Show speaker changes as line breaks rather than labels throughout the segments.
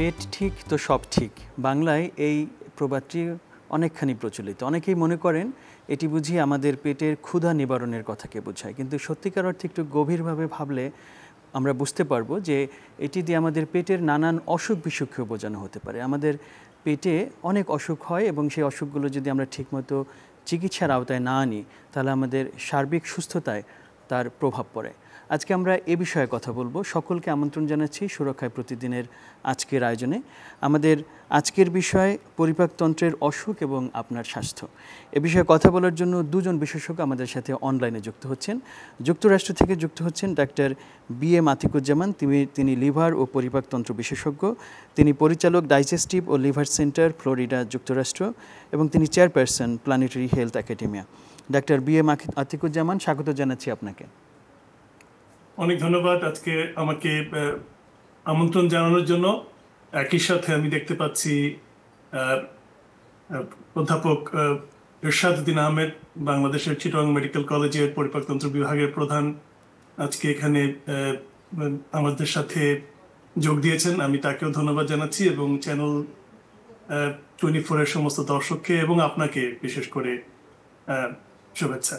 পেট ঠিক তো সব ঠিক বাংলায় এই প্রবাদটি অনেকখানি প্রচলিত অনেকেই মনে করেন এটি বুঝি আমাদের পেটের ক্ষুধা নিবারণের কথাকে বোঝায় কিন্তু সত্যিকার অর্থে একটু গভীরভাবে ভাবলে আমরা বুঝতে পারবো যে এটি দিয়ে আমাদের পেটের নানান অসুখ বিসুখকেও বোঝানো হতে পারে আমাদের পেটে অনেক অসুখ হয় এবং সেই অসুখগুলো যদি আমরা ঠিকমতো চিকিৎসার আওতায় না আনি তাহলে আমাদের সার্বিক সুস্থতায় তার প্রভাব পড়ে আজকে আমরা এ বিষয়ে কথা বলবো সকলকে আমন্ত্রণ জানাচ্ছি সুরক্ষায় প্রতিদিনের আজকের আয়োজনে আমাদের আজকের বিষয় পরিপাকতন্ত্রের অসুখ এবং আপনার স্বাস্থ্য এ বিষয়ে কথা বলার জন্য দুজন বিশেষজ্ঞ আমাদের সাথে অনলাইনে যুক্ত হচ্ছেন যুক্তরাষ্ট্র থেকে যুক্ত হচ্ছেন ডাক্তার বি এ মাতিকুজ্জামান তিনি তিনি লিভার ও পরিপাকতন্ত্র বিশেষজ্ঞ তিনি পরিচালক ডাইজেস্টিভ ও লিভার সেন্টার ফ্লোরিডা যুক্তরাষ্ট্র এবং তিনি chairperson planetary health academia doctor B A Matiquzzaman স্বাগত জানাচ্ছি আপনাকে
অনেক ধন্যবাদ আজকে আমাকে আমন্ত্রণ জানানোর জন্য একই সাথে আমি দেখতে পাচ্ছি অধ্যাপক উদ্দিন আহমেদ বাংলাদেশের চিটং মেডিকেল কলেজের পরিপাকতন্ত্র বিভাগের প্রধান আজকে এখানে আমাদের সাথে যোগ দিয়েছেন আমি তাকেও ধন্যবাদ জানাচ্ছি এবং চ্যানেল টোয়েন্টি ফোরের সমস্ত দর্শককে এবং আপনাকে বিশেষ করে শুভেচ্ছা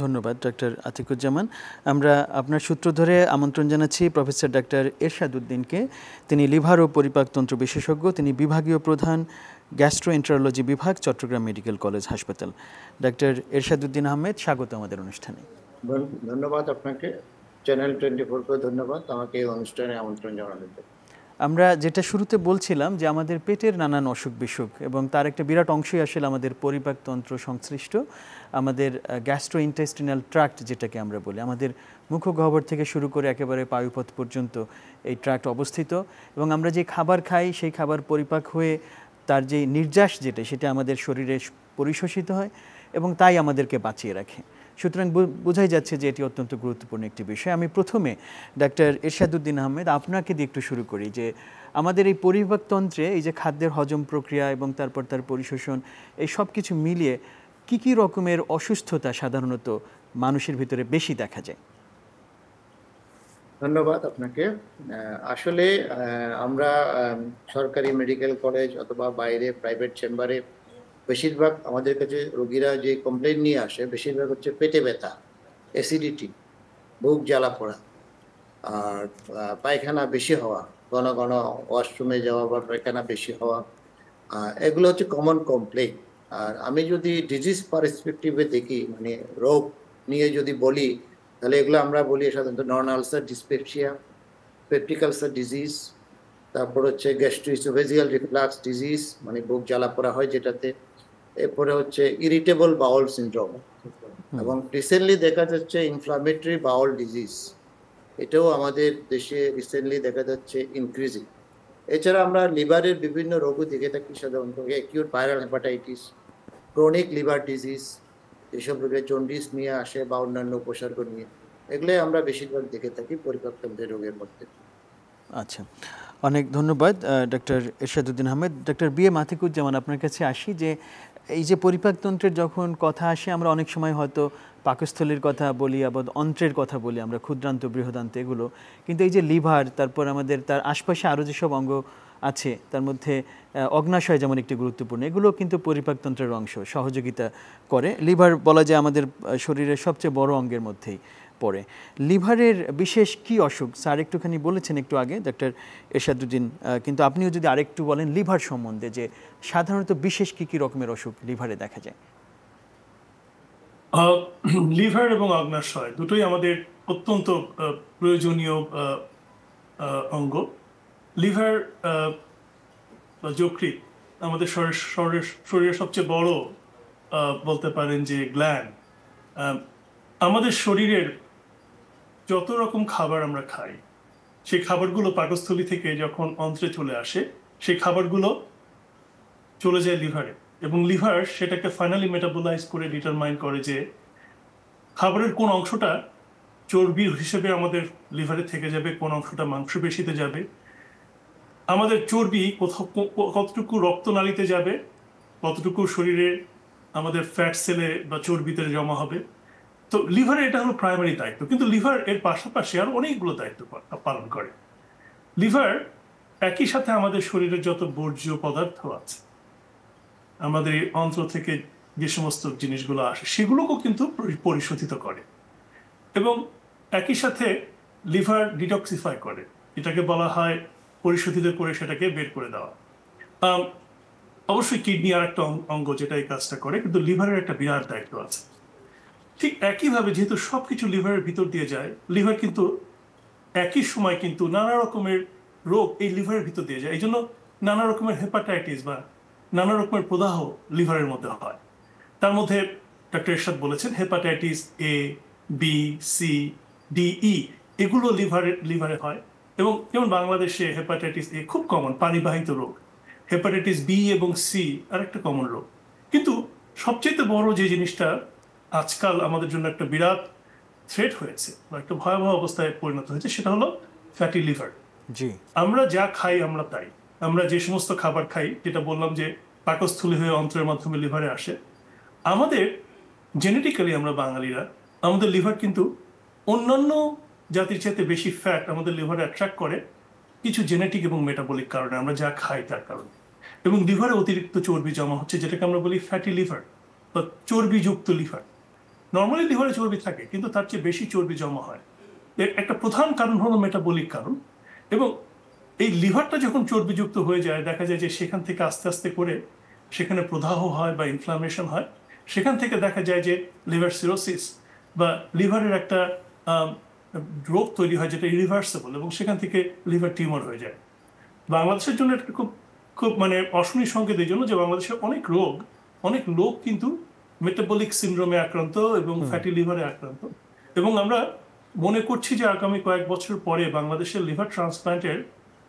ধন্যবাদ ডক্টর আতিকুজ্জামান আমরা আপনার সূত্র ধরে আমন্ত্রণ জানাচ্ছি প্রফেসর ডক্টর এরশাদুদ্দিনকে তিনি লিভার ও পরিপাকতন্ত্র বিশেষজ্ঞ তিনি বিভাগীয় প্রধান গ্যাস্ট্রোএন্টারোলজি বিভাগ চট্টগ্রাম মেডিকেল কলেজ হাসপাতাল ডক্টর এরশাদুদ্দিন আহমেদ স্বাগত আমাদের অনুষ্ঠানে
ধন্যবাদ আপনাকে চ্যানেল টোয়েন্টি ফোরকে ধন্যবাদ আমাকে এই অনুষ্ঠানে আমন্ত্রণ জানানোর জন্য
আমরা যেটা শুরুতে বলছিলাম যে আমাদের পেটের নানান অসুখ বিসুখ এবং তার একটা বিরাট অংশই আসলে আমাদের পরিপাকতন্ত্র সংশ্লিষ্ট আমাদের গ্যাস্ট্রো ইন্টেস্টিনাল ট্রাক্ট যেটাকে আমরা বলি আমাদের মুখগহ্বর থেকে শুরু করে একেবারে পায়ুপথ পর্যন্ত এই ট্রাক্ট অবস্থিত এবং আমরা যে খাবার খাই সেই খাবার পরিপাক হয়ে তার যে নির্যাস যেটা সেটা আমাদের শরীরে পরিশোষিত হয় এবং তাই আমাদেরকে বাঁচিয়ে রাখে সুতরাং বোঝাই যাচ্ছে যে এটি অত্যন্ত গুরুত্বপূর্ণ একটি বিষয় আমি প্রথমে ডাক্তার এরশাদুদ্দিন আহমেদ আপনাকে দিয়ে একটু শুরু করি যে আমাদের এই পরিবাকতন্ত্রে এই যে খাদ্যের হজম প্রক্রিয়া এবং তারপর তার পরিশোষণ এই সব কিছু মিলিয়ে কি কি রকমের অসুস্থতা সাধারণত মানুষের ভিতরে বেশি দেখা যায়
ধন্যবাদ আপনাকে আসলে আমরা সরকারি মেডিকেল কলেজ অথবা বাইরে প্রাইভেট চেম্বারে বেশিরভাগ আমাদের কাছে রোগীরা যে কমপ্লেন নিয়ে আসে বেশিরভাগ হচ্ছে পেটে ব্যথা অ্যাসিডিটি বুক জ্বালা পড়া আর পায়খানা বেশি হওয়া ঘন ঘন ওয়াশরুমে যাওয়া বা পায়খানা বেশি হওয়া এগুলো হচ্ছে কমন কমপ্লেন আর আমি যদি ডিজিজ পারসপেক্টিভে দেখি মানে রোগ নিয়ে যদি বলি তাহলে এগুলো আমরা বলি সাধারণত non ulcer dyspepsia peptic ulcer disease তারপর হচ্ছে গ্যাস্ট্রিসোভেজিয়াল রিফ্লাক্স ডিজিজ মানে বুক জ্বালা পড়া হয় যেটাতে এরপরে হচ্ছে ইরিটেবল বাউল সিন্ড্রোম এবং রিসেন্টলি দেখা যাচ্ছে ইনফ্লামেটরি বাউল ডিজিজ এটাও আমাদের দেশে রিসেন্টলি দেখা যাচ্ছে ইনক্রিজিং এছাড়া আমরা লিভারের বিভিন্ন রোগও দেখে থাকি সাধারণত acute viral hepatitis chronic liver disease এসব রোগে জন্ডিস নিয়ে আসে বা অন্যান্য উপসর্গ নিয়ে এগুলোই আমরা বেশিরভাগ দেখে থাকি পরিপক্কদের রোগের মধ্যে
আচ্ছা অনেক ধন্যবাদ doctor Ershaduddin Ahmed doctor B A Mathiquzzaman আপনার কাছে আসি যে এই যে পরিপাকতন্ত্রের যখন কথা আসে আমরা অনেক সময় হয়তো পাকস্থলীর কথা বলি আবার অন্ত্রের কথা বলি আমরা ক্ষুদ্রান্ত বৃহদান্ত এগুলো কিন্তু এই যে লিভার তারপর আমাদের তার আশপাশে আরও যেসব অঙ্গ আছে তার মধ্যে অগ্নাশয় যেমন একটি গুরুত্বপূর্ণ এগুলো কিন্তু পরিপাকতন্ত্রের অংশ সহযোগিতা করে লিভার বলা যায় আমাদের শরীরের সবচেয়ে বড় অঙ্গের মধ্যেই পরে লিভারের বিশেষ কি অসুখ স্যার একটুখানি বলেছেন একটু আগে ডক্টর এরশাদুদ্দিন কিন্তু আপনিও যদি আরেকটু বলেন লিভার সম্বন্ধে যে সাধারণত বিশেষ কি কি রকমের অসুখ
লিভারে দেখা যায় লিভার এবং অগ্নাশয় দুটোই আমাদের অত্যন্ত প্রয়োজনীয় অঙ্গ লিভার বা যকৃৎ আমাদের শরীরের শরীরের সবচেয়ে বড় বলতে পারেন যে গ্ল্যান্ড আমাদের শরীরের যত রকম খাবার আমরা খাই সেই খাবারগুলো পাকস্থলী থেকে যখন অন্ত্রে চলে আসে সেই খাবারগুলো চলে যায় লিভারে এবং লিভার সেটাকে ফাইনালি মেটাবোলাইজ করে ডিটারমাইন করে যে খাবারের কোন অংশটা চর্বি হিসেবে আমাদের লিভারে থেকে যাবে কোন অংশটা মাংসপেশিতে যাবে আমাদের চর্বি কোথাও কতটুকু রক্তনালীতে যাবে কতটুকু শরীরে আমাদের ফ্যাট সেলে বা চর্বিতে জমা হবে তো লিভারের এটা হলো প্রাইমারি দায়িত্ব কিন্তু লিভার এর পাশাপাশি আর অনেকগুলো দায়িত্ব পালন করে লিভার একই সাথে আমাদের শরীরে যত বর্জ্য পদার্থ আছে আমাদের অন্ত্র থেকে যে সমস্ত জিনিসগুলো আসে সেগুলোকেও কিন্তু পরিশোধিত করে এবং একই সাথে লিভার ডিটক্সিফাই করে এটাকে বলা হয় পরিশোধিত করে সেটাকে বের করে দেওয়া অবশ্যই কিডনি আর একটা অঙ্গ যেটা এই কাজটা করে কিন্তু লিভারের একটা বিরাট দায়িত্ব আছে ঠিক একইভাবে যেহেতু সব কিছু লিভারের ভিতর দিয়ে যায় লিভার কিন্তু একই সময় কিন্তু নানা রকমের রোগ এই লিভারের ভিতর দিয়ে যায় এই জন্য নানা রকমের হেপাটাইটিস বা নানা রকমের প্রদাহ লিভারের মধ্যে হয় তার মধ্যে ডক্টর এরশাদ বলেছেন hepatitis A B C D E এগুলো লিভারের লিভারে হয় এবং যেমন বাংলাদেশে হেপাটাইটিস এ খুব কমন পানিবাহিত রোগ হেপাটাইটিস বি এবং সি আরেকটা কমন রোগ কিন্তু সবচেয়ে বড় যে জিনিসটা আজকাল আমাদের জন্য একটা বিরাট থ্রেট হয়েছে বা একটা ভয়াবহ অবস্থায় পরিণত হয়েছে সেটা হলো ফ্যাটি লিভার জি আমরা যা খাই আমরা তাই আমরা যে সমস্ত খাবার খাই যেটা বললাম যে পাকস্থলী হয়ে অন্ত্রের মাধ্যমে লিভারে আসে আমাদের জেনেটিক্যালি আমরা বাঙালিরা আমাদের লিভার কিন্তু অন্যান্য জাতির চাইতে বেশি ফ্যাট আমাদের লিভারে অ্যাট্রাক্ট করে কিছু জেনেটিক এবং মেটাবলিক কারণে আমরা যা খাই তার কারণে এবং লিভারে অতিরিক্ত চর্বি জমা হচ্ছে যেটাকে আমরা বলি ফ্যাটি লিভার বা চর্বিযুক্ত লিভার নর্মালি লিভারে চর্বি থাকে কিন্তু তার চেয়ে বেশি চর্বি জমা হয় এর একটা প্রধান কারণ হলো মেটাবলিক কারণ এবং এই লিভারটা যখন চর্বিযুক্ত হয়ে যায় দেখা যায় যে সেখান থেকে আস্তে আস্তে করে সেখানে প্রদাহ হয় বা ইনফ্লামেশন হয় সেখান থেকে দেখা যায় যে লিভার সিরোসিস বা লিভারের একটা রোগ তৈরি হয় যেটা ইরিভার্সেবল এবং সেখান থেকে লিভার টিউমার হয়ে যায় বাংলাদেশের জন্য একটা খুব খুব মানে অশনি সংকেত এই জন্য যে বাংলাদেশে অনেক রোগ অনেক লোক কিন্তু মেটাবলিক সিন্ড্রোমে আক্রান্ত এবং ফ্যাটি লিভারে আক্রান্ত এবং আমরা মনে করছি যে আগামী কয়েক বছর পরে বাংলাদেশের লিভার ট্রান্সপ্লান্টের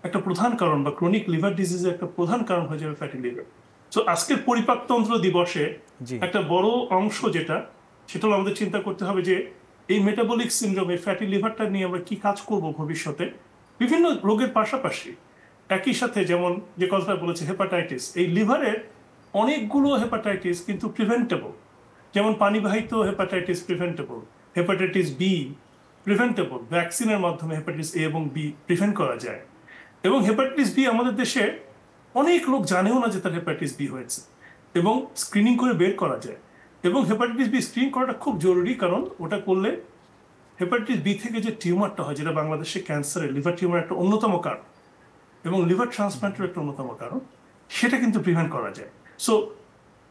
একটা প্রধান কারণ বা ক্রনিক লিভার ডিজিজের একটা প্রধান কারণ হয়ে যাবে ফ্যাটি লিভার তো আজকের পরিপাকতন্ত্র দিবসে একটা বড় অংশ যেটা সেটা আমাদের চিন্তা করতে হবে যে এই মেটাবলিক সিন্ড্রোমে ফ্যাটি লিভারটা নিয়ে আমরা কি কাজ করব ভবিষ্যতে বিভিন্ন রোগের পাশাপাশি একই সাথে যেমন যে কথাটা বলেছে হেপাটাইটিস এই লিভারের অনেকগুলো হেপাটাইটিস কিন্তু প্রিভেন্টেবল যেমন পানিবাহিত hepatitis preventable hepatitis B preventable ভ্যাকসিনের মাধ্যমে হেপাটাইটিস এ এবং বি প্রিভেন্ট করা যায় এবং হেপাটাইটিস বি আমাদের দেশে অনেক লোক জানেও না যে তার হেপাটাইটিস বি হয়েছে এবং স্ক্রিনিং করে বের করা যায় এবং হেপাটাইটিস বি স্ক্রিনিং করাটা খুব জরুরি কারণ ওটা করলে হেপাটাইটিস বি থেকে যে টিউমারটা হয় যেটা বাংলাদেশে ক্যান্সারের লিভার টিউমার একটা অন্যতম কারণ এবং লিভার ট্রান্সপ্লান্টের একটা অন্যতম কারণ সেটা কিন্তু প্রিভেন্ট করা যায় সো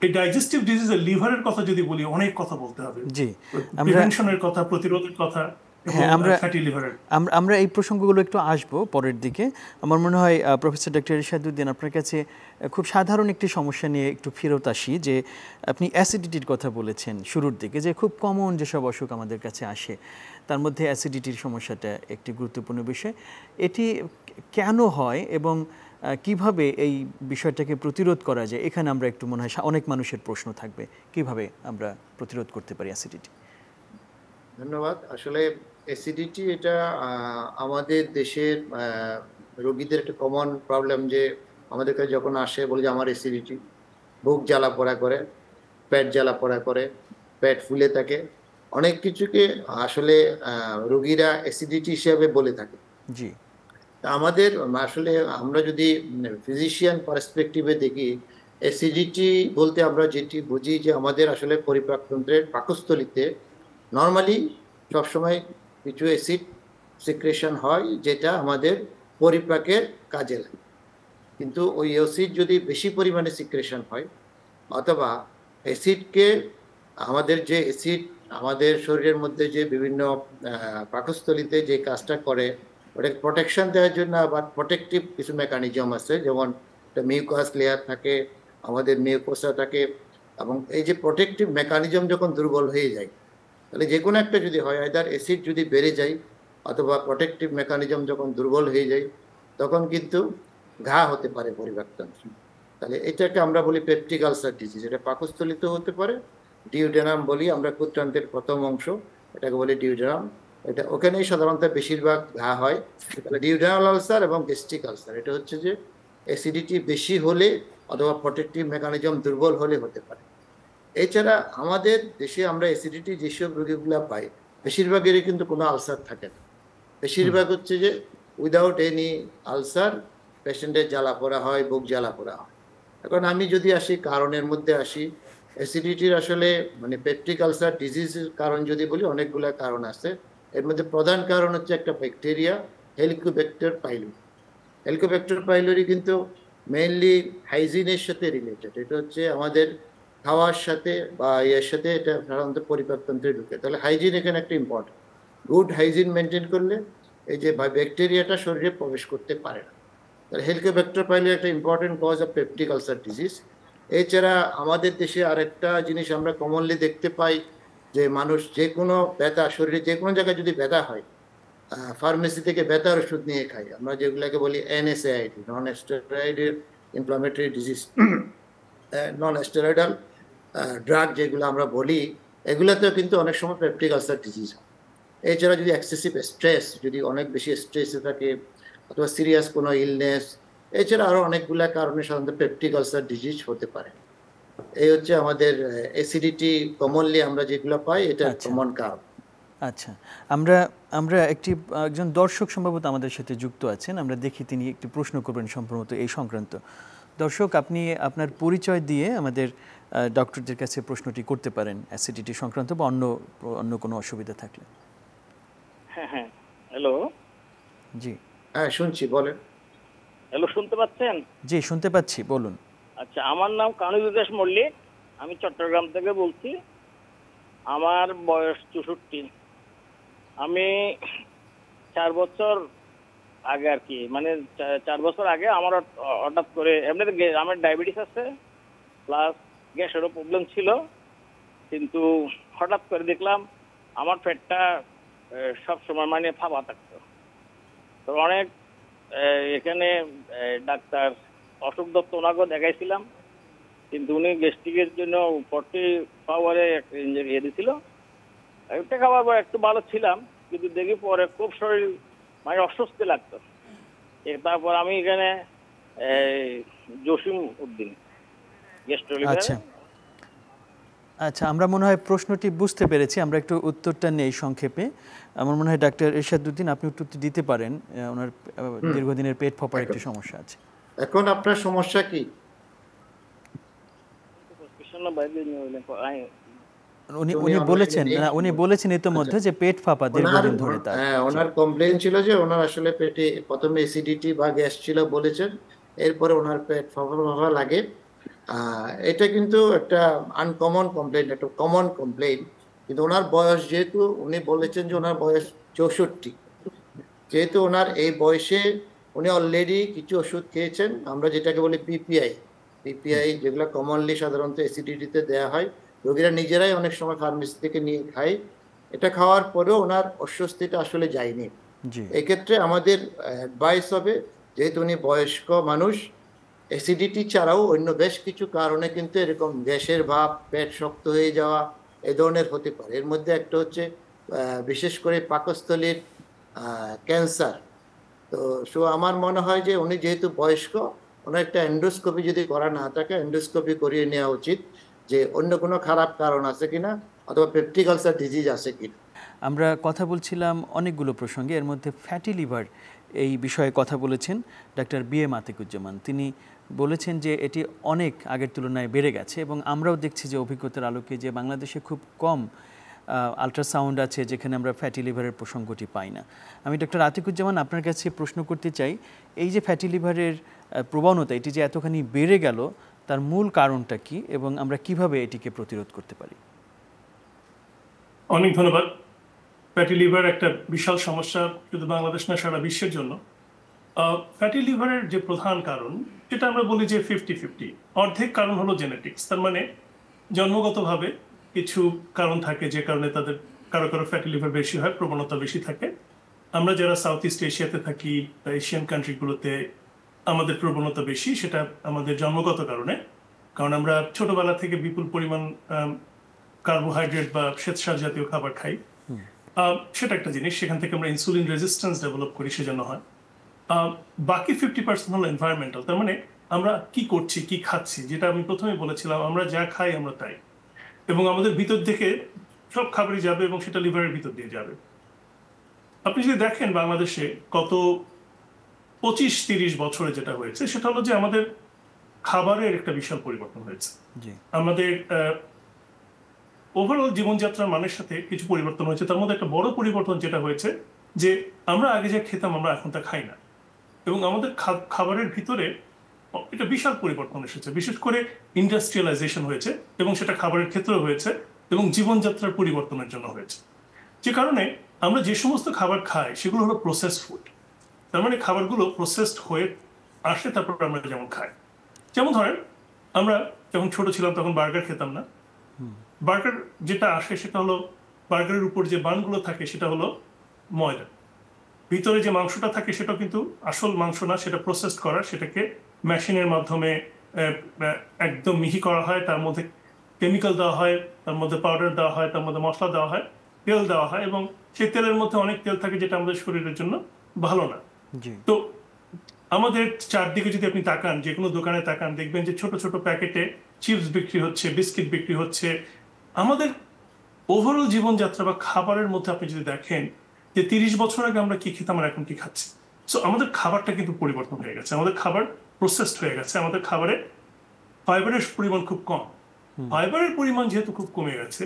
এই ডাইজেস্টিভ ডিজিজ এর লিভারের কথা যদি বলি অনেক কথা বলতে হবে জি প্রিভেনশনের কথা প্রতিরোধের কথা হ্যাঁ, আমরা
আমরা এই প্রসঙ্গগুলো একটু আসব পরের দিকে আমার মনে হয় প্রফেসর ডক্টর ইরশাদুদ্দিন আপনার কাছে খুব সাধারণ একটি সমস্যা নিয়ে একটু ফেরত আসি যে আপনি অ্যাসিডিটির কথা বলেছেন শুরুর দিকে যে খুব কমন যেসব অসুখ আমাদের কাছে আসে তার মধ্যে অ্যাসিডিটির সমস্যাটা একটি গুরুত্বপূর্ণ বিষয় এটি কেন হয় এবং কিভাবে এই বিষয়টাকে প্রতিরোধ করা যায় এখানে আমরা একটু মনে হয় অনেক মানুষের প্রশ্ন থাকবে কিভাবে আমরা প্রতিরোধ করতে পারি অ্যাসিডিটি
ধন্যবাদ আসলে অ্যাসিডিটি এটা আমাদের দেশের রোগীদের একটা কমন প্রবলেম যে আমাদের কাছে যখন আসে বলে যে আমার অ্যাসিডিটি বুক জ্বালা পড়া করে পেট জ্বালা পড়া করে পেট ফুলে থাকে অনেক কিছুকে আসলে রোগীরা অ্যাসিডিটি হিসেবে বলে থাকে জি আমাদের আসলে আমরা যদি ফিজিশিয়ান পার্সপেক্টিভে দেখি এসিডিটি বলতে আমরা যেটি বুঝি যে আমাদের আসলে পরিপাকতন্ত্রের পাকস্থলিতে নর্মালি সবসময় কিছু অ্যাসিড সিক্রেশন হয় যেটা আমাদের পরিপাকের কাজে লাগে কিন্তু ওই অ্যাসিড যদি বেশি পরিমাণে সিক্রেশন হয় অথবা অ্যাসিডকে আমাদের যে অ্যাসিড আমাদের শরীরের মধ্যে যে বিভিন্ন পাকস্থলিতে যে কাজটা করে ওটাকে প্রোটেকশন দেওয়ার জন্য আবার প্রোটেকটিভ কিছু মেকানিজম আছে যেমন একটা মিউকাস লেয়ার থাকে আমাদের মিউকোসা থাকে এবং এই যে প্রোটেকটিভ মেকানিজম যখন দুর্বল হয়ে যায় তাহলে যে কোনো একটা যদি হয় আয়দার অ্যাসিড যদি বেড়ে যায় অথবা প্রোটেকটিভ মেকানিজম যখন দুর্বল হয়ে যায় তখন কিন্তু ঘা হতে পারে পরিবর্তন তাহলে এটাকে আমরা বলি পেপটিক আলসার ডিজিজ এটা পাকস্থলিত হতে পারে ডিউডেনাম বলি আমরা কুত্রান্তের প্রথম অংশ এটাকে বলি ডিউডেনাম এটা ওখানেই সাধারণত বেশিরভাগ ঘা হয় ডিউডাল আলসার এবং গ্যাস্ট্রিক আলসার এটা হচ্ছে যে অ্যাসিডিটি বেশি হলে অথবা প্রোটেকটিভ মেকানিজম দুর্বল হলে হতে পারে এছাড়া আমাদের দেশে আমরা অ্যাসিডিটি যেসব রোগীগুলো পাই বেশিরভাগেরই কিন্তু কোনো আলসার থাকে না বেশিরভাগ হচ্ছে যে উইদাউট এনি আলসার পেশেন্টের জ্বালা পোড়া হয় বুক জ্বালা পোড়া হয় এখন আমি যদি আসি কারণের মধ্যে আসি অ্যাসিডিটির আসলে মানে পেট্রিক আলসার ডিজিজের কারণ যদি বলি অনেকগুলো কারণ আছে এর মধ্যে প্রধান কারণ হচ্ছে একটা bacteria Helicobacter pylori Helicobacter pylori কিন্তু মেইনলি হাইজিনের সাথে রিলেটেড এটা হচ্ছে আমাদের খাওয়ার সাথে বা ইয়ের সাথে এটা সাধারণত পরিপাকতন্ত্রে ঢুকে তাহলে হাইজিন এখানে একটা ইম্পর্টেন্ট গুড হাইজিন মেনটেন করলে এই যে ব্যাকটেরিয়াটা শরীরে প্রবেশ করতে পারে না তাহলে হেলিকোব্যাক্টার পাইলোরি একটা important cause of peptic ulcer disease এছাড়া আমাদের দেশে আরেকটা জিনিস আমরা কমনলি দেখতে পাই যে মানুষ যে কোনো ব্যথা শরীরে যে কোনো জায়গায় যদি ব্যথা হয় ফার্মেসি থেকে ব্যথার ওষুধ নিয়ে খাই আমরা যেগুলোকে বলি এনএসএআইডি নন স্টেরয়েডের inflammatory disease non steroidal drug যেগুলো আমরা বলি এগুলোতেও কিন্তু অনেক সময় পেপটিক আলসার ডিজিজ হয় এছাড়া যদি এক্সেসিভ স্ট্রেস যদি অনেক বেশি স্ট্রেসে থাকে অথবা সিরিয়াস কোনো ইলনেস এছাড়া আরও অনেকগুলো কারণে সাধারণত পেপটিক আলসার ডিজিজ হতে পারে এই হচ্ছে আমাদের অ্যাসিডিটি কমনলি আমরা যেগুলো পাই এটা কমন আচ্ছা। কারণ আচ্ছা আমরা
আমরা একটি একজন দর্শক সম্ভবত আমাদের সাথে যুক্ত আছেন আমরা দেখি তিনি একটি প্রশ্ন করবেন সম্ভবত এই সংক্রান্ত দর্শক আপনি আপনার পরিচয় দিয়ে আমাদের ডক্টরদের কাছে প্রশ্নটি করতে পারেন অ্যাসিডিটি সংক্রান্ত বা অন্য অন্য কোনো অসুবিধা থাকলে
হ্যাঁ হ্যাঁ হ্যালো জি হ্যাঁ শুনছি বলেন হ্যালো
শুনতে পাচ্ছেন জি শুনতে পাচ্ছি বলুন আচ্ছা আমার নাম কানু বিকাশ মল্লিক আমি চট্টগ্রাম থেকে বলছি আমার বয়স চৌষট্টি আমি চার বছর আগে আর কি মানে চার বছর আগে আমার হঠাৎ করে এমনিতে আমার ডায়াবেটিস আছে প্লাস গ্যাসেরও প্রবলেম ছিল কিন্তু হঠাৎ করে দেখলাম আমার পেটটা সব সময় মানে ফাঁপা থাকতো তো অনেক এখানে ডাক্তার অশোক দত্ত ওনাকেও দেখাইছিলাম কিন্তু উনি গেস্টিকের জন্য ফর্টি পাওয়ারে একটা ইয়ে দিছিল একটা খাবার পর একটু ভালো ছিলাম কিন্তু দেখি পরে খুব শরীর মানে অস্বস্তি লাগতো তারপর আমি এখানে জসিম উদ্দিন আচ্ছা আচ্ছা আমরা মনে হয় প্রশ্নটি বুঝতে পেরেছি আমরা একটু উত্তরটা নেই সংক্ষেপে আমার মনে হয় ডাক্তার এরশাদুদ্দিন আপনি উত্তরটি দিতে পারেন ওনার দীর্ঘদিনের পেট ফপার একটি সমস্যা আছে এখন আপনার সমস্যা কি
উনি বলেছেন উনি
বলেছেন আচ্ছা। যে পেট দীর্ঘদিন ধরে তার
হ্যাঁ ওনার কমপ্লেন ছিল যে ওনার আসলে পেটে প্রথমে অ্যাসিডিটি বা গ্যাস ছিল বলেছেন এরপরে ওনার পেট ফাঁপা ফাঁপা লাগে এটা কিন্তু একটা আনকমন কমপ্লেন একটা কমন কমপ্লেন কিন্তু ওনার বয়স যেহেতু উনি বলেছেন যে ওনার বয়স চৌষট্টি যেহেতু ওনার এই বয়সে উনি অলরেডি কিছু ওষুধ খেয়েছেন আমরা যেটাকে বলি পিপিআই পিপিআই যেগুলো কমনলি সাধারণত অ্যাসিডিটিতে দেওয়া হয় রোগীরা নিজেরাই অনেক সময় ফার্মেসি থেকে নিয়ে খায় এটা খাওয়ার পরেও ওনার অস্বস্তিটা আসলে যায়নি এক্ষেত্রে আমাদের অ্যাডভাইস হবে যেহেতু উনি বয়স্ক মানুষ অ্যাসিডিটি ছাড়াও অন্য বেশ কিছু কারণে কিন্তু এরকম গ্যাসের ভাব পেট শক্ত হয়ে যাওয়া এ ধরনের হতে পারে এর মধ্যে একটা হচ্ছে বিশেষ করে পাকস্থলীর ক্যান্সার তো সো আমার মনে হয় যে উনি যেহেতু বয়স্ক ওনার একটা এন্ডোস্কোপি যদি করা না থাকে এন্ডোস্কোপি করিয়ে নেওয়া উচিত যে অন্য কোনো খারাপ কারণ আছে কিনা অথবা পেপটিক আলসার ডিজিজ আছে কি
আমরা কথা বলছিলাম অনেকগুলো প্রসঙ্গে এর মধ্যে ফ্যাটি লিভার এই বিষয়ে কথা বলেছেন ডাক্তার বি এম আতিকুজ্জামান তিনি বলেছেন যে এটি অনেক আগের তুলনায় বেড়ে গেছে এবং আমরাও দেখছি যে অভিজ্ঞতার আলোকে যে বাংলাদেশে খুব কম আলট্রাসাউন্ড আছে যেখানে আমরা ফ্যাটি লিভারের প্রসঙ্গটি পাই না আমি ডক্টর আতিকুজ্জামান আপনার কাছে প্রশ্ন করতে চাই এই যে ফ্যাটি লিভারের প্রবণতা এটি যে এতখানি বেড়ে গেল তার মূল কারণটা কি এবং আমরা কিভাবে এটিকে প্রতিরোধ করতে পারি
অনেক ধন্যবাদ ফ্যাটি লিভার একটা বিশাল সমস্যা শুধু বাংলাদেশ না সারা বিশ্বের জন্য ফ্যাটি লিভারের যে প্রধান কারণ সেটা আমরা বলি যে ফিফটি ফিফটি অর্ধেক কারণ হলো জেনেটিক্স তার মানে জন্মগতভাবে কিছু কারণ থাকে যে কারণে তাদের কারো কারো ফ্যাটি লিভার বেশি হয় প্রবণতা বেশি থাকে আমরা যারা সাউথ ইস্ট এশিয়াতে থাকি বা এশিয়ান কান্ট্রিগুলোতে আমাদের প্রবণতা বেশি সেটা আমাদের জন্মগত কারণে কারণ আমরা ছোটবেলা থেকে বিপুল পরিমাণ কার্বোহাইড্রেট বা শ্বেতসার জাতীয় খাবার খাই সেটা একটা জিনিস সেখান থেকে আমরা ইনসুলিন রেজিস্ট্যান্স ডেভেলপ করি সেজন্য হয় বাকি ফিফটি পার্সেন্ট হলো এনভায়রনমেন্টাল তার মানে আমরা কি করছি কি খাচ্ছি যেটা আমি প্রথমে বলেছিলাম আমরা যা খাই আমরা তাই এবং আমাদের ভিতর থেকে সব খাবারই যাবে এবং সেটা লিভারের ভিতর দিয়ে যাবে আপনি যদি দেখেন বাংলাদেশে গত পঁচিশ তিরিশ বছরে যেটা হয়েছে সেটা হলো যে আমাদের খাবারের একটা বিশাল পরিবর্তন হয়েছে আমাদের ওভারঅল জীবনযাত্রার মানের সাথে কিছু পরিবর্তন হয়েছে তার মধ্যে একটা বড় পরিবর্তন যেটা হয়েছে যে আমরা আগে যা খেতাম আমরা এখন তা খাই না এবং আমাদের খাবারের ভিতরে এটা বিশাল পরিবর্তন এসেছে বিশেষ করে ইন্ডাস্ট্রিয়ালাইজেশন হয়েছে এবং সেটা খাবারের ক্ষেত্রেও হয়েছে এবং জীবনযাত্রার পরিবর্তনের জন্য হয়েছে যে কারণে আমরা যে সমস্ত খাবার খাই সেগুলো হলো প্রসেসড ফুড তার মানে খাবারগুলো প্রসেসড হয়ে আসে তারপর আমরা যেমন খাই যেমন ধরেন আমরা যখন ছোট ছিলাম তখন বার্গার খেতাম না বার্গার যেটা আসে সেটা হলো বার্গারের উপর যে বানগুলো থাকে সেটা হলো ময়দা ভিতরে যে মাংসটা থাকে সেটা কিন্তু আসল মাংস না সেটা প্রসেস করা সেটাকে মেশিনের মাধ্যমে একদম মিহি করা হয় তার মধ্যে কেমিক্যাল দেওয়া হয় তার মধ্যে পাউডার দেওয়া হয় তার মধ্যে মশলা দেওয়া হয় তেল দেওয়া হয় এবং সেই তেলের মধ্যে অনেক তেল থাকে যেটা আমাদের শরীরের জন্য ভালো না তো আমাদের চারদিকে যদি আপনি তাকান যে কোনো দোকানে তাকান দেখবেন যে ছোট ছোট প্যাকেটে চিপস বিক্রি হচ্ছে বিস্কিট বিক্রি হচ্ছে আমাদের ওভারঅল জীবনযাত্রা বা খাবারের মধ্যে আপনি যদি দেখেন যে তিরিশ বছর আগে আমরা কি খেতাম আর এখন কি খাচ্ছি সো আমাদের খাবারটা কিন্তু পরিবর্তন হয়ে গেছে আমাদের খাবার প্রসেসড হয়ে গেছে আমাদের খাবারে ফাইবারের পরিমাণ খুব কম ফাইবারের পরিমাণ যেহেতু খুব কমে গেছে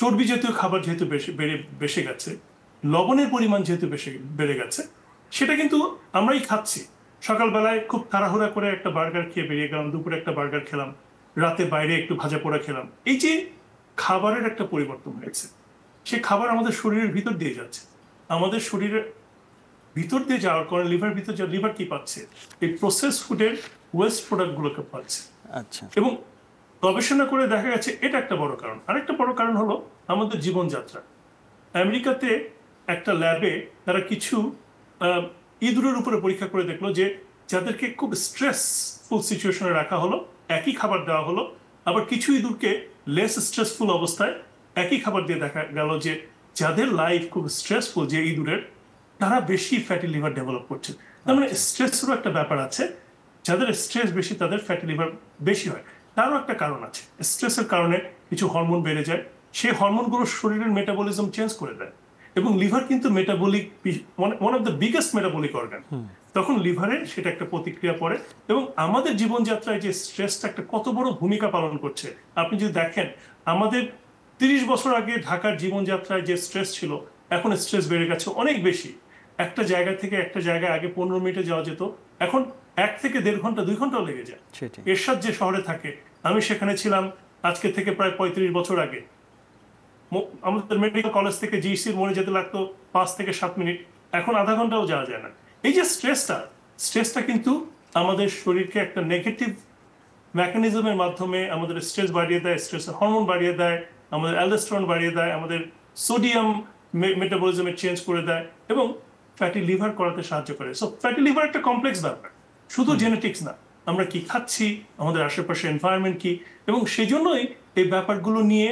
চর্বি জাতীয় খাবার যেহেতু বেশি বেড়ে বেশে গেছে লবণের পরিমাণ যেহেতু বেশি বেড়ে গেছে সেটা কিন্তু আমরাই খাচ্ছি সকালবেলায় খুব তাড়াহুড়া করে একটা বার্গার খেয়ে বেরিয়ে গেলাম দুপুরে একটা বার্গার খেলাম রাতে বাইরে একটু ভাজা পোড়া খেলাম এই যে খাবারের একটা পরিবর্তন হয়েছে সে খাবার আমাদের শরীরের ভিতর দিয়ে যাচ্ছে আমাদের শরীরের ভিতর দিয়ে যাওয়ার কারণে লিভার ভিতর যাওয়ার লিভার কি পাচ্ছে এই প্রসেস ফুডের ওয়েস্ট প্রোডাক্টগুলোকে পাচ্ছে আচ্ছা এবং গবেষণা করে দেখা গেছে এটা একটা বড় কারণ আরেকটা বড় কারণ হলো আমাদের জীবনযাত্রা আমেরিকাতে একটা ল্যাবে তারা কিছু ইঁদুরের উপরে পরীক্ষা করে দেখলো যে যাদেরকে খুব স্ট্রেসফুল সিচুয়েশনে রাখা হলো একই খাবার দেওয়া হলো আবার কিছু ইঁদুরকে লেস স্ট্রেসফুল অবস্থায় একই খাবার দিয়ে দেখা গেল যে যাদের লাইফ খুব স্ট্রেসফুল যে ইঁদুরের তারা বেশি ফ্যাটি লিভার ডেভেলপ করছে তার মানে স্ট্রেসেরও আচ্ছা। একটা ব্যাপার আছে যাদের স্ট্রেস বেশি তাদের ফ্যাটি লিভার বেশি হয় তারও একটা কারণ আছে স্ট্রেসের কারণে কিছু হরমোন বেড়ে যায় সেই হরমোনগুলো শরীরের মেটাবলিজম চেঞ্জ করে দেয় এবং লিভার কিন্তু metabolic one of the biggest metabolic organ তখন লিভারে সেটা একটা প্রতিক্রিয়া পড়ে এবং আমাদের জীবনযাত্রায় যে স্ট্রেসটা একটা কত বড় ভূমিকা পালন করছে আপনি যদি দেখেন আমাদের তিরিশ বছর আগে ঢাকার জীবনযাত্রায় যে স্ট্রেস ছিল এখন স্ট্রেস বেড়ে গেছে অনেক বেশি একটা জায়গা থেকে একটা জায়গায় আগে পনেরো মিনিটে যাওয়া যেত এখন এক থেকে দেড় ঘন্টা দুই ঘন্টাও লেগে যায় এরশাদ যে শহরে থাকে আমি সেখানে ছিলাম আজকে থেকে প্রায় পঁয়ত্রিশ বছর আগে আমাদের মেডিকেল কলেজ থেকে জিসির e মোড়ে যেতে লাগতো পাঁচ থেকে সাত মিনিট এখন আধা ঘন্টাও যাওয়া যায় না এই যে স্ট্রেসটা স্ট্রেসটা কিন্তু আমাদের শরীরকে একটা নেগেটিভ মেকানিজমের মাধ্যমে আমাদের স্ট্রেস বাড়িয়ে দেয় স্ট্রেসের হরমোন বাড়িয়ে দেয় আমাদের অ্যালেস্ট্রন বাড়িয়ে দেয় আমাদের সোডিয়াম মেটাবলিজমের চেঞ্জ করে দেয় এবং ফ্যাটি লিভার করাতে সাহায্য করে সো ফ্যাটি লিভার একটা কমপ্লেক্স ব্যাপার শুধু জেনেটিক্স না আমরা কি খাচ্ছি আমাদের আশেপাশে এনভায়রনমেন্ট কি এবং সেই জন্যই এই ব্যাপারগুলো নিয়ে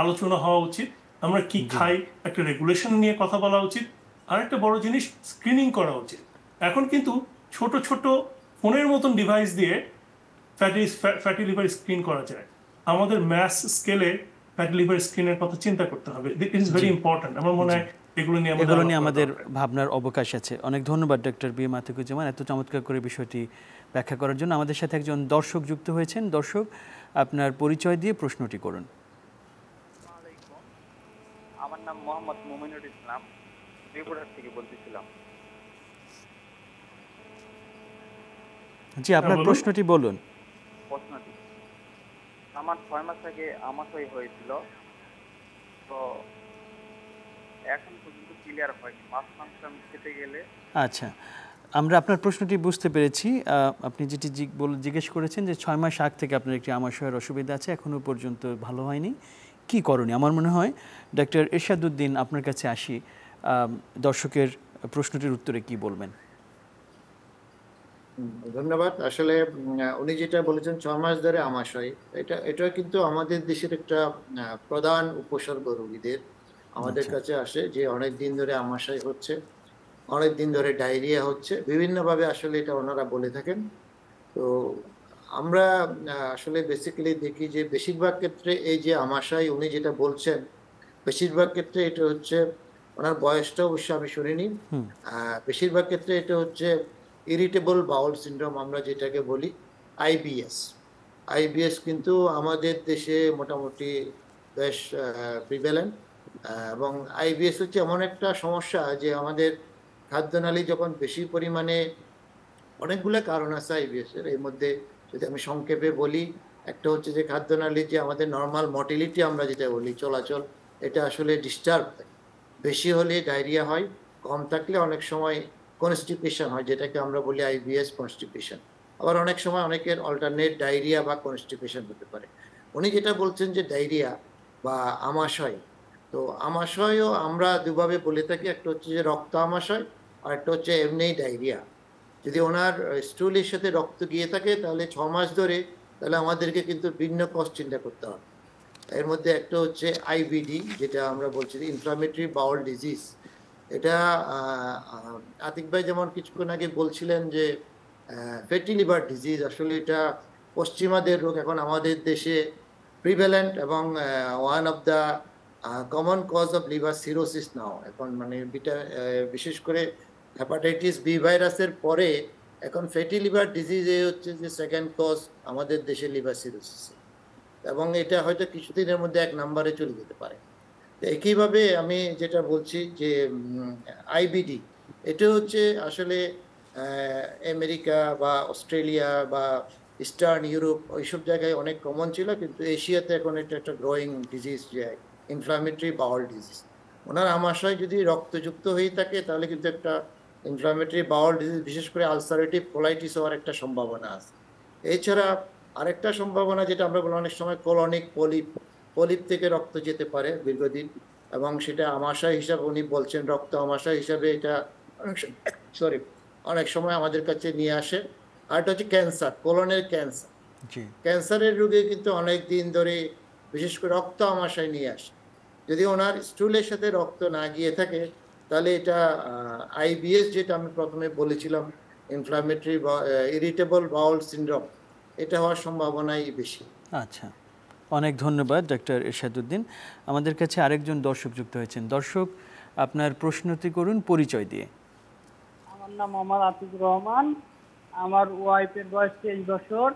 আলোচনা হওয়া উচিত আমরা কি খাই একটা রেগুলেশন নিয়ে কথা বলা উচিত আর একটা বড় জিনিস স্ক্রিনিং করা উচিত এখন কিন্তু ছোট ছোট ফোনের মতন ডিভাইস দিয়ে ফ্যাটি ফ্যাটি লিভার স্ক্রিন করা যায় আমাদের ম্যাথ স্কেলে ফ্যাটি লিভার স্ক্রিনের কথা চিন্তা করতে হবে ইট ইজ ভেরি ইম্পর্টেন্ট আমার মনে হয় এগুলো নিয়ে
আমাদের ভাবনার অবকাশ আছে অনেক ধন্যবাদ ডক্টর বি মাতুকুজ্জামান এত চমৎকার করে বিষয়টি ব্যাখ্যা করার জন্য আমাদের সাথে একজন দর্শক যুক্ত হয়েছেন দর্শক আপনার পরিচয় দিয়ে প্রশ্নটি করুন আমার নাম মোহাম্মদ মুমিনুল ইসলাম ত্রিপুরার থেকে বলতেছিলাম জি হ্যাঁ, আপনার প্রশ্নটি বলুন প্রশ্নটি আমার ছয় মাস আগে আমাশয় হয়েছিল তো এখন পর্যন্ত ক্লিয়ার হয়নি মাস খেতে গেলে আচ্ছা আমরা আপনার প্রশ্নটি বুঝতে পেরেছি আপনি যেটি জিজ্ঞেস করেছেন যে ছয় মাস আগ থেকে আপনার একটি আমাশয়ের অসুবিধা আছে এখনও পর্যন্ত ভালো হয়নি কি করণীয় আমার মনে হয় ডাক্তার এরশাদুদ্দিন আপনার কাছে আসি দর্শকের প্রশ্নটির উত্তরে কি বলবেন
ধন্যবাদ আসলে উনি যেটা বলেছেন ছয় মাস ধরে আমাশয় এটা এটা কিন্তু আমাদের দেশের একটা প্রধান উপসর্গ রোগীদের আমাদের আচ্ছা। কাছে আসে যে অনেক দিন ধরে আমাশয় হচ্ছে অনেক দিন ধরে ডায়রিয়া হচ্ছে বিভিন্নভাবে আসলে এটা ওনারা বলে থাকেন তো আমরা আসলে বেসিক্যালি দেখি যে বেশিরভাগ ক্ষেত্রে এই যে আমাশয় উনি যেটা বলছেন বেশিরভাগ ক্ষেত্রে এটা হচ্ছে ওনার বয়সটা অবশ্য আমি শুনিনি বেশিরভাগ ক্ষেত্রে এটা হচ্ছে ইরিটেবল বাউল সিন্ড্রোম আমরা যেটাকে বলি আইবিএস আইবিএস কিন্তু আমাদের দেশে মোটামুটি বেশ প্রিভ্যালেন্ট এবং আইবিএস হচ্ছে এমন একটা সমস্যা যে আমাদের খাদ্যনালী যখন বেশি পরিমাণে অনেকগুলো কারণ আছে আইবিএসের এর মধ্যে যদি আমি সংক্ষেপে বলি একটা হচ্ছে যে খাদ্যনালী যে আমাদের নর্মাল মর্টিলিটি আমরা যেটা বলি চলাচল এটা আসলে ডিস্টার্ব বেশি হলে ডায়রিয়া হয় কম থাকলে অনেক সময় কনস্টিপেশন হয় যেটাকে আমরা বলি আইবিএস কনস্টিপেশন আবার অনেক সময় অনেকের অল্টারনেট ডায়রিয়া বা কনস্টিপেশন হতে পারে উনি যেটা বলছেন যে ডায়রিয়া বা আমাশয় তো আমাশয়ও আমরা দুভাবে বলে থাকি একটা হচ্ছে যে রক্ত আমাশয় আর একটা হচ্ছে এমনি ডায়রিয়া যদি ওনার স্টুলের সাথে রক্ত গিয়ে থাকে তাহলে ছ মাস ধরে তাহলে আমাদেরকে কিন্তু ভিন্ন কষ্ট চিন্তা করতে হবে এর মধ্যে একটা হচ্ছে আইবিডি যেটা আমরা বলছি ইনফ্লামেটরি বাউল ডিজিজ এটা আতিক ভাই যেমন কিছুক্ষণ আগে বলছিলেন যে ফ্যাটি লিভার ডিজিজ আসলে এটা পশ্চিমাদের রোগ এখন আমাদের দেশে প্রিভেলেন্ট এবং one of the common cause of liver cirrhosis now এখন মানে বিটা বিশেষ করে হ্যাপাটাইটিস বি ভাইরাসের পরে এখন ফ্যাটি লিভার ডিজিজ হচ্ছে যে সেকেন্ড কজ আমাদের দেশে লিভার সিরোসিস এবং এটা হয়তো কিছুদিনের মধ্যে এক নাম্বারে চলে যেতে পারে একইভাবে আমি যেটা বলছি যে আইবিডি এটা হচ্ছে আসলে আমেরিকা বা অস্ট্রেলিয়া বা ইস্টার্ন ইউরোপ ওইসব জায়গায় অনেক কমন ছিল কিন্তু এশিয়াতে এখন এটা একটা গ্রোয়িং ডিজিজ যে ইনফ্লামেটরি বাউল ডিজিজ ওনার আমাশয় যদি রক্তযুক্ত হয়ে থাকে তাহলে কিন্তু একটা ইনফ্লামেটরি বাউল ডিজিজ বিশেষ করে আলসারেটিভ কোলাইটিস হওয়ার একটা সম্ভাবনা আছে এছাড়া আরেকটা সম্ভাবনা যেটা আমরা বলি অনেক সময় কলনিক পলিপ পলিপ থেকে রক্ত যেতে পারে দীর্ঘদিন এবং সেটা আমাশয় হিসাবে উনি বলছেন রক্ত আমাশয় হিসাবে এটা অনেক সরি অনেক সময় আমাদের কাছে নিয়ে আসে আর এটা হচ্ছে ক্যান্সার কোলনের ক্যান্সার ক্যান্সারের রোগে কিন্তু অনেক দিন ধরে বিশেষ করে রক্ত আমাশয় নিয়ে আসে যদি ওনার স্টুলের সাথে রক্ত না গিয়ে থাকে তাহলে এটা আইবিএস যেটা আমি প্রথমে বলেছিলাম ইনফ্লামেটরি বা ইরিটেবল বাউল সিন্ড্রোম এটা হওয়ার সম্ভাবনাই বেশি
আচ্ছা অনেক ধন্যবাদ ডক্টর এরশাদুদ্দিন আমাদের কাছে আরেকজন দর্শক যুক্ত হয়েছেন দর্শক আপনার প্রশ্নটি করুন পরিচয় দিয়ে আমার নাম মোহাম্মদ আতিজুর রহমান আমার ওয়াইফের বয়স তেইশ বছর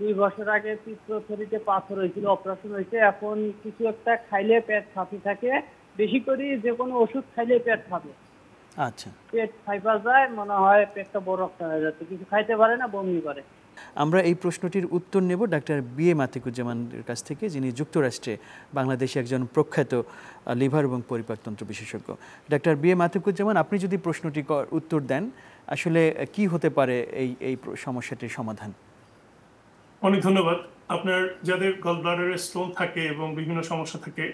দুই বছর আগে চিত্রথরিতে পাথর হয়েছিল অপারেশন হয়েছে এখন কিছু একটা খাইলে পেট ফাঁপি থাকে বেশি করে যে কোনো ওষুধ খাইলে পেট ফাঁপে আচ্ছা পেট ফাইবার যায় মনে হয় পেটটা বড় রক্ত হয়ে যাচ্ছে কিছু খাইতে পারে না বমি করে আমরা এই প্রশ্নটির উত্তর নেব ডাক্তার বি এ মাতিকুজ্জামানের কাছ থেকে যিনি যুক্তরাষ্ট্রে বাংলাদেশে একজন প্রখ্যাত লিভার এবং পরিপাকতন্ত্র বিশেষজ্ঞ ডাক্তার বি এ মাতিকুজ্জামান আপনি যদি প্রশ্নটি উত্তর দেন আসলে কি হতে পারে এই এই সমস্যাটির সমাধান
অনেক ধন্যবাদ আপনার যাদের গল ব্লাডারের স্টোন থাকে এবং বিভিন্ন সমস্যা থাকে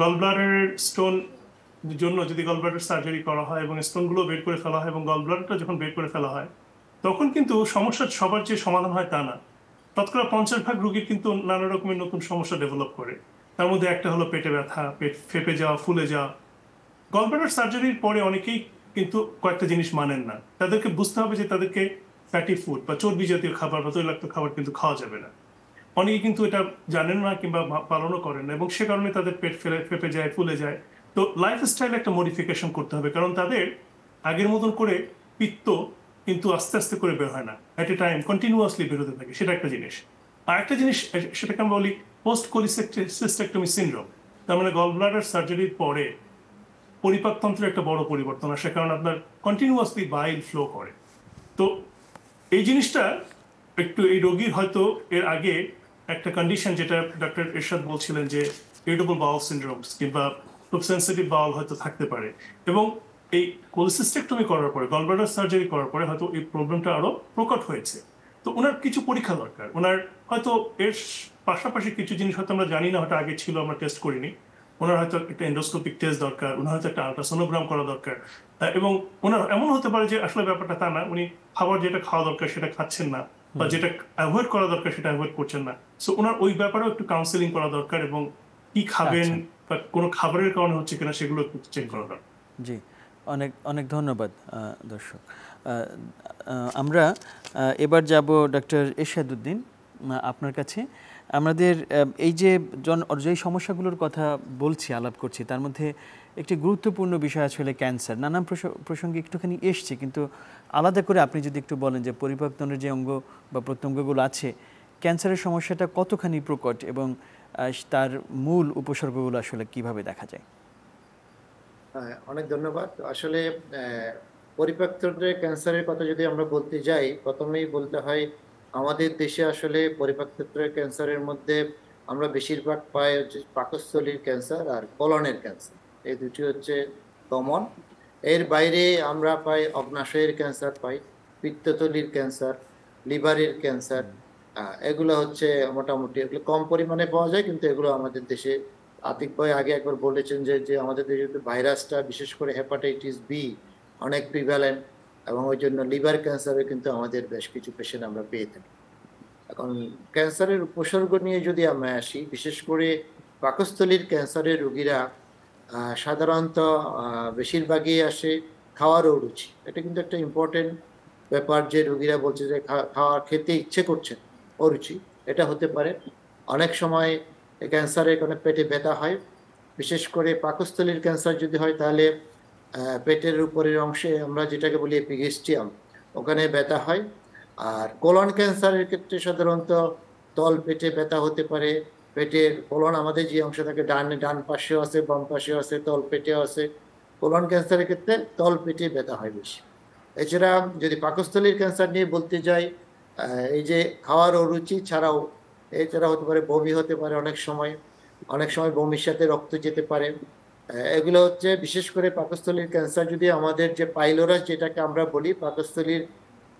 গল ব্লাডারের স্টোন জন্য যদি গল ব্লাডার সার্জারি করা হয় এবং স্টোনগুলো বের করে ফেলা হয় এবং গল ব্লাডারটা যখন বের করে ফেলা হয় তখন কিন্তু সমস্যার সবার যে সমাধান হয় তা না তৎকালীন পঞ্চাশ ভাগ রুগী কিন্তু নানা রকমের নতুন সমস্যা ডেভেলপ করে তার মধ্যে একটা হলো পেটে ব্যথা পেট ফেপে যাওয়া ফুলে যাওয়া গলব্লাডার সার্জারির পরে অনেকেই কিন্তু কয়েকটা জিনিস মানেন না তাদেরকে বুঝতে হবে যে তাদেরকে ফ্যাটি ফুড বা চর্বি জাতীয় খাবার বা তৈলাক্ত খাবার কিন্তু খাওয়া যাবে না অনেকে কিন্তু এটা জানেন না কিংবা পালনও করেন না এবং সে কারণে তাদের পেট ফেলে ফেপে যায় ফুলে যায় তো লাইফস্টাইলে একটা মডিফিকেশন করতে হবে কারণ তাদের আগের মতন করে পিত্ত কিন্তু আস্তে আস্তে করে বের হয় না অ্যাট এ টাইম কন্টিনিউয়াসলি বেরোতে থাকে সেটা একটা জিনিস আর একটা জিনিস সেটাকে আমরা বলি পোস্ট কোলিসেস্টেক্টমি সিনড্রোম তার মানে গল সার্জারির পরে পরিপাকতন্ত্রের একটা বড় পরিবর্তন আসে কারণ আপনার কন্টিনিউয়াসলি বাইল ফ্লো করে তো এই জিনিসটা একটু এই রোগীর হয়তো এর আগে একটা কন্ডিশন যেটা ডক্টর এরশাদ বলছিলেন যে ইরিটেবল বাউল সিন্ড্রোমস কিংবা খুব সেন্সিটিভ বাউল হয়তো থাকতে পারে এবং এই কোলসিস্টেক্টমি করার পরে গলব্লাডার সার্জারি করার পরে হয়তো এই প্রবলেমটা আরও প্রকট হয়েছে তো ওনার কিছু পরীক্ষা দরকার ওনার হয়তো এর পাশাপাশি কিছু জিনিস হয়তো আমরা জানি না হয়তো আগে ছিল আমরা টেস্ট করিনি ওনার হয়তো একটা এন্ডোস্কোপিক টেস্ট দরকার ওনার হয়তো একটা আলট্রাসোনোগ্রাম করা দরকার এবং ওনার এমন হতে পারে যে আসলে ব্যাপারটা তা না উনি খাবার যেটা খাওয়া দরকার সেটা খাচ্ছেন না বা যেটা অ্যাভয়েড করা দরকার সেটা অ্যাভয়েড করছেন না সো ওনার ওই ব্যাপারেও একটু কাউন্সেলিং করা দরকার এবং কি খাবেন আচ্ছা। বা কোনো খাবারের কারণে হচ্ছে কিনা সেগুলো একটু চেক করা দরকার
জি অনেক অনেক ধন্যবাদ দর্শক আমরা এবার যাব ডক্টর এরশাদুদ্দিন আপনার কাছে আমাদের এই যে যে সমস্যাগুলোর কথা বলছি আলাপ করছি তার মধ্যে একটি গুরুত্বপূর্ণ বিষয় আসলে ক্যান্সার নানান প্রসঙ্গে একটুখানি এসছে কিন্তু আলাদা করে আপনি যদি একটু বলেন যে পরিপাকতন্ত্রের যে অঙ্গ বা প্রত্যঙ্গগুলো আছে ক্যান্সারের সমস্যাটা কতখানি প্রকট এবং তার মূল উপসর্গগুলো আসলে কিভাবে দেখা যায়
হ্যাঁ, অনেক ধন্যবাদ আসলে পরিপাকতন্ত্রের ক্যান্সারের কথা যদি আমরা বলতে যাই প্রথমেই বলতে হয় আমাদের দেশে আসলে পরিপাকক্ষেত্রের ক্যান্সারের মধ্যে আমরা বেশিরভাগ পাই হচ্ছে পাকস্থলীর ক্যান্সার আর কলনের ক্যান্সার এই দুটি হচ্ছে কমন এর বাইরে আমরা পাই অগ্নাশয়ের ক্যান্সার পাই পিত্ততলির ক্যান্সার লিভারের ক্যান্সার এগুলো হচ্ছে মোটামুটি এগুলো কম পরিমাণে পাওয়া যায় কিন্তু এগুলো আমাদের দেশে আতিক ভাই আগে একবার বলেছেন যে যে আমাদের দেশে ভাইরাসটা বিশেষ করে হেপাটাইটিস বি অনেক প্রিভ্যালেন্ট এবং ওই জন্য লিভার ক্যান্সারে কিন্তু আমাদের বেশ কিছু পেশেন্ট আমরা পেয়ে থাকি এখন ক্যান্সারের উপসর্গ নিয়ে যদি আমরা আসি বিশেষ করে পাকস্থলীর ক্যান্সারের রোগীরা সাধারণত বেশিরভাগই আসে খাওয়ারও রুচি এটা কিন্তু একটা ইম্পর্টেন্ট ব্যাপার যে রোগীরা বলছে যে খাওয়া খেতে ইচ্ছে করছে অরুচি এটা হতে পারে অনেক সময় ক্যান্সারে কোনো পেটে ব্যথা হয় বিশেষ করে পাকস্থলীর ক্যান্সার যদি হয় তাহলে পেটের উপরের অংশে আমরা যেটাকে বলি এপিগেস্টিয়াম ওখানে ব্যথা হয় আর কোলন ক্যান্সারের ক্ষেত্রে সাধারণত তল পেটে ব্যথা হতে পারে পেটের কোলন আমাদের যে অংশ থাকে ডান ডান পাশেও আছে বাম পাশেও আছে তল পেটে আছে কোলন ক্যান্সারের ক্ষেত্রে তল পেটে ব্যথা হয় বেশি এছাড়া যদি পাকস্থলীর ক্যান্সার নিয়ে বলতে যাই এই যে খাওয়ার অরুচি ছাড়াও এছাড়া হতে পারে বমি হতে পারে অনেক সময় অনেক সময় বমির সাথে রক্ত যেতে পারে এগুলো হচ্ছে বিশেষ করে পাকস্থলীর ক্যান্সার যদি আমাদের যে পাইলোরাস যেটাকে আমরা বলি পাকস্থলীর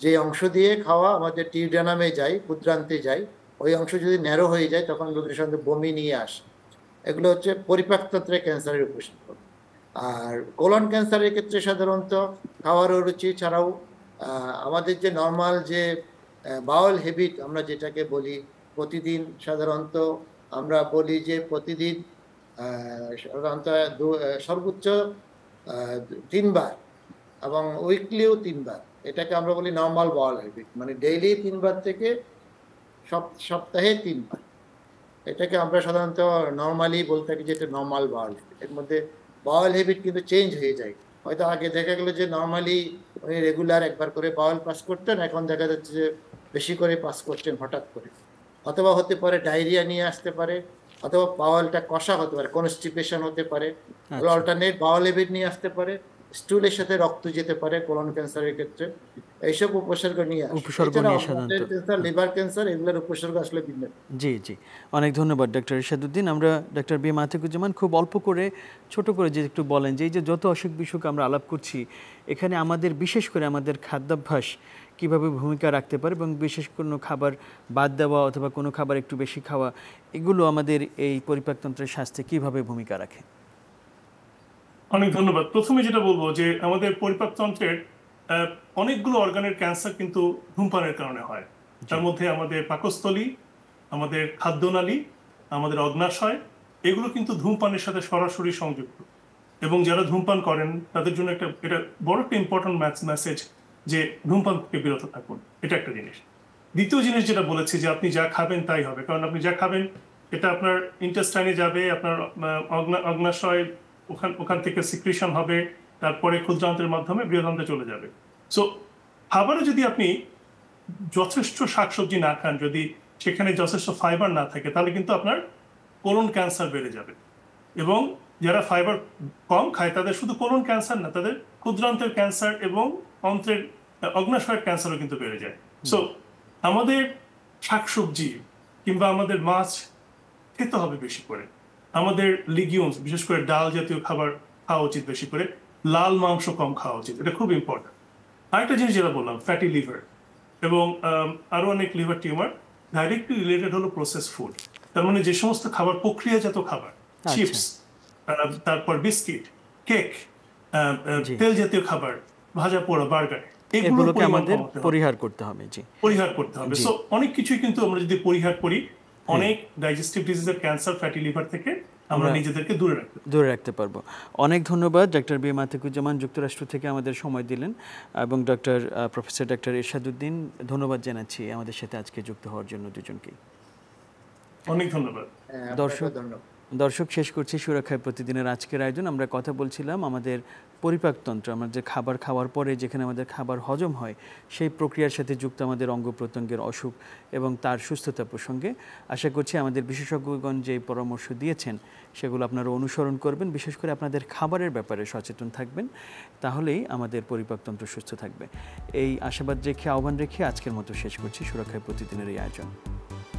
যে অংশ দিয়ে খাওয়া আমাদের টিউডানামে যায় ক্ষুদ্রান্তে যায় ওই অংশ যদি ন্যারো হয়ে যায় তখন রোগীর সঙ্গে বমি নিয়ে আসে এগুলো হচ্ছে পরিপাকতন্ত্রে ক্যান্সারের উপসর্গ আর কোলন ক্যান্সারের ক্ষেত্রে সাধারণত খাওয়ার রুচি ছাড়াও আমাদের যে নর্মাল যে বাউল হেবিট আমরা যেটাকে বলি প্রতিদিন সাধারণত আমরা বলি যে প্রতিদিন সাধারণত সর্বোচ্চ তিনবার এবং উইকলিও তিনবার এটাকে আমরা বলি নর্মাল বল হ্যাবিট মানে ডেইলি তিনবার থেকে সপ্তাহে তিনবার এটাকে আমরা সাধারণত নর্মালি বলতে থাকি যে এটা নর্মাল বল এর মধ্যে বাউল হ্যাবিট কিন্তু চেঞ্জ হয়ে যায় হয়তো আগে দেখা গেলো যে নর্মালি উনি রেগুলার একবার করে বাউল পাস করতেন এখন দেখা যাচ্ছে যে বেশি করে পাস করছেন হঠাৎ করে অথবা হতে পারে ডায়রিয়া নিয়ে আসতে পারে অথবা বাওয়ালটা কষা হতে পারে কনস্টিপেশন হতে পারে অল্টারনেট বাওয়াল এভিড নিয়ে আসতে পারে স্টুলের সাথে রক্ত যেতে পারে কোলন ক্যান্সারের ক্ষেত্রে এইসব উপসর্গ নিয়ে উপসর্গ নিয়ে সাধারণত লিভার আচ্ছা। ক্যান্সার এগুলোর উপসর্গ আসলে ভিন্ন
জি জি অনেক ধন্যবাদ ডক্টর ইরশাদউদ্দিন আমরা ডক্টর বি মাথিকুজ্জামান খুব অল্প করে ছোট করে যে একটু বলেন যে এই যে যত অসুখ বিসুখ আমরা আলাপ করছি এখানে আমাদের বিশেষ করে আমাদের খাদ্যাভ্যাস কিভাবে ভূমিকা রাখতে পারে এবং বিশেষ কোনো খাবার বাদ দেওয়া অথবা কোনো খাবার একটু বেশি খাওয়া এগুলো আমাদের এই পরিপাকতন্ত্রের স্বাস্থ্যে কিভাবে ভূমিকা রাখে
অনেক ধন্যবাদ প্রথমে যেটা বলবো যে আমাদের পরিপাকতন্ত্রের অনেকগুলো অর্গানের ক্যান্সার কিন্তু ধূমপানের কারণে হয় তার মধ্যে আমাদের পাকস্থলী আমাদের খাদ্যনালী আমাদের অগ্নাশয় এগুলো কিন্তু ধূমপানের সাথে সরাসরি সংযুক্ত এবং যারা ধূমপান করেন তাদের জন্য একটা এটা বড় একটা ইম্পর্টেন্ট ম্যাসেজ যে ধূমপান থেকে বিরত থাকুন এটা একটা জিনিস দ্বিতীয় জিনিস যেটা বলেছি যে আপনি যা খাবেন তাই হবে কারণ আপনি যা খাবেন এটা আপনার ইন্টেস্টাইনে যাবে আপনার অগ্নাশয় ওখান ওখান থেকে সিক্রেশন হবে তারপরে ক্ষুদ্রান্তের মাধ্যমে বৃহদান্তে চলে যাবে সো খাবারও যদি আপনি যথেষ্ট শাকসবজি না খান যদি সেখানে যথেষ্ট ফাইবার না থাকে তাহলে কিন্তু আপনার কোলন ক্যান্সার বেড়ে যাবে এবং যারা ফাইবার কম খায় তাদের শুধু কোলন ক্যান্সার না তাদের ক্ষুদ্রান্তের ক্যান্সার এবং অন্ত্রের অগ্নাশয়ের ক্যান্সারও কিন্তু বেড়ে যায় সো আমাদের শাকসবজি কিংবা আমাদের মাছ খেতে হবে বেশি করে আমাদের লিগিউমস বিশেষ করে ডাল জাতীয় খাবার খাওয়া উচিত বেশি করে লাল মাংস কম খাওয়া উচিত এটা খুব ইম্পর্টেন্ট আরেকটা জিনিস যেটা বললাম ফ্যাটি লিভার এবং আরও অনেক লিভার টিউমার ডাইরেক্টলি রিলেটেড হলো প্রসেস ফুড তার মানে যে সমস্ত খাবার প্রক্রিয়াজাত খাবার চিপস আচ্ছা। তারপর বিস্কিট কেক তেল জাতীয় খাবার ভাজা পোড়া বার্গার এগুলোকে আমাদের
পরিহার করতে হবে জি পরিহার
করতে হবে সো অনেক কিছুই কিন্তু আমরা যদি পরিহার করি অনেক ডাইজেস্টিভ ডিজিজের ক্যান্সার ফ্যাটি লিভার থেকে আমরা নিজেদেরকে দূরে রাখতে
দূরে রাখতে পারবো অনেক ধন্যবাদ ডক্টর বিএম আতিকুজ্জামান যুক্তরাষ্ট্র থেকে আমাদের সময় দিলেন এবং ডক্টর প্রফেসর ডক্টর এরশাদুদ্দিন ধন্যবাদ জানাচ্ছি আমাদের সাথে আজকে যুক্ত হওয়ার জন্য দুজনকে
অনেক ধন্যবাদ হ্যাঁ, দর্শক ধন্যবাদ
দর্শক শেষ করছি সুরক্ষায় প্রতিদিনের আজকের আয়োজন আমরা কথা বলছিলাম আমাদের পরিপাকতন্ত্র আমরা যে খাবার খাওয়ার পরে যেখানে আমাদের খাবার হজম হয় সেই প্রক্রিয়ার সাথে যুক্ত আমাদের অঙ্গ প্রত্যঙ্গের অসুখ এবং তার সুস্থতা প্রসঙ্গে আশা করছি আমাদের বিশেষজ্ঞগণ যে পরামর্শ দিয়েছেন সেগুলো আপনারা অনুসরণ করবেন বিশেষ করে আপনাদের খাবারের ব্যাপারে সচেতন থাকবেন তাহলেই আমাদের পরিপাকতন্ত্র সুস্থ থাকবে এই আশাবাদ রেখে আহ্বান রেখে আজকের মতো শেষ করছি সুরক্ষায় প্রতিদিনের এই আয়োজন